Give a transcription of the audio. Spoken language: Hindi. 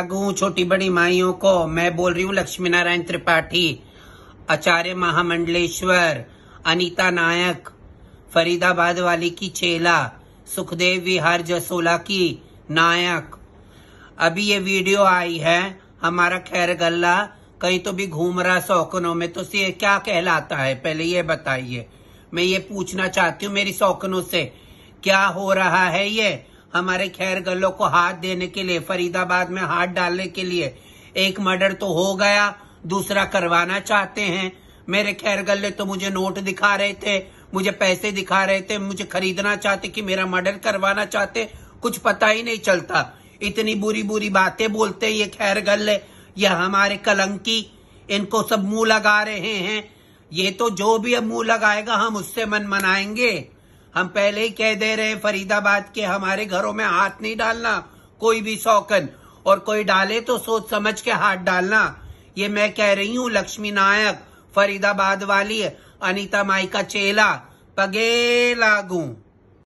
लागू छोटी बड़ी माइयों को मैं बोल रही हूँ लक्ष्मी नारायण त्रिपाठी आचार्य महामंडलेश्वर अनीता नायक फरीदाबाद वाली की चेला सुखदेव विहार जसोला की नायक अभी ये वीडियो आई है हमारा खैर गल्ला कहीं तो भी घूम रहा सौकनों में तो ये क्या कहलाता है पहले ये बताइए मैं ये पूछना चाहती हूँ मेरी सौकनों से क्या हो रहा है ये हमारे खैर गलों को हाथ देने के लिए फरीदाबाद में हाथ डालने के लिए एक मर्डर तो हो गया दूसरा करवाना चाहते हैं मेरे खैर गले तो मुझे नोट दिखा रहे थे मुझे पैसे दिखा रहे थे मुझे खरीदना चाहते कि मेरा मर्डर करवाना चाहते कुछ पता ही नहीं चलता इतनी बुरी बुरी बातें बोलते ये खैर गले ये हमारे कलंकी इनको सब मुंह लगा रहे हैं ये तो जो भी अब मुंह लगाएगा हम उससे मन मनाएंगे हम पहले ही कह दे रहे फरीदाबाद के हमारे घरों में हाथ नहीं डालना कोई भी शौकन और कोई डाले तो सोच समझ के हाथ डालना ये मैं कह रही हूँ लक्ष्मी नायक फरीदाबाद वाली अनिता माई का चेला पगे लागू